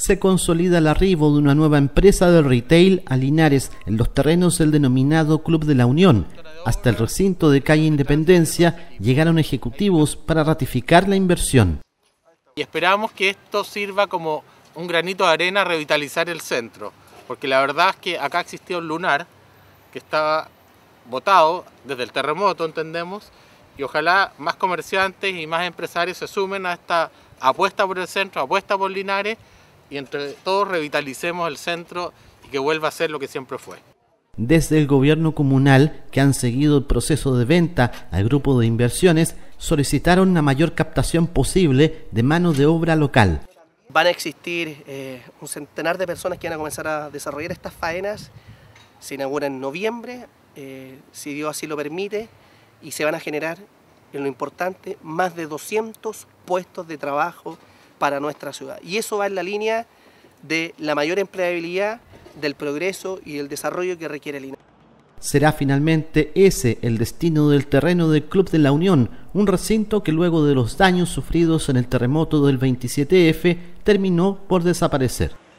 se consolida el arribo de una nueva empresa de retail a Linares en los terrenos del denominado Club de la Unión. Hasta el recinto de calle Independencia llegaron ejecutivos para ratificar la inversión. Y esperamos que esto sirva como un granito de arena a revitalizar el centro, porque la verdad es que acá existió el lunar que estaba botado desde el terremoto, entendemos, y ojalá más comerciantes y más empresarios se sumen a esta apuesta por el centro, apuesta por Linares, y entre todos revitalicemos el centro y que vuelva a ser lo que siempre fue. Desde el gobierno comunal, que han seguido el proceso de venta al grupo de inversiones, solicitaron la mayor captación posible de mano de obra local. Van a existir eh, un centenar de personas que van a comenzar a desarrollar estas faenas. Se inaugura en noviembre, eh, si Dios así lo permite, y se van a generar, en lo importante, más de 200 puestos de trabajo para nuestra ciudad. Y eso va en la línea de la mayor empleabilidad, del progreso y el desarrollo que requiere el INAH. Será finalmente ese el destino del terreno del Club de la Unión, un recinto que luego de los daños sufridos en el terremoto del 27F terminó por desaparecer.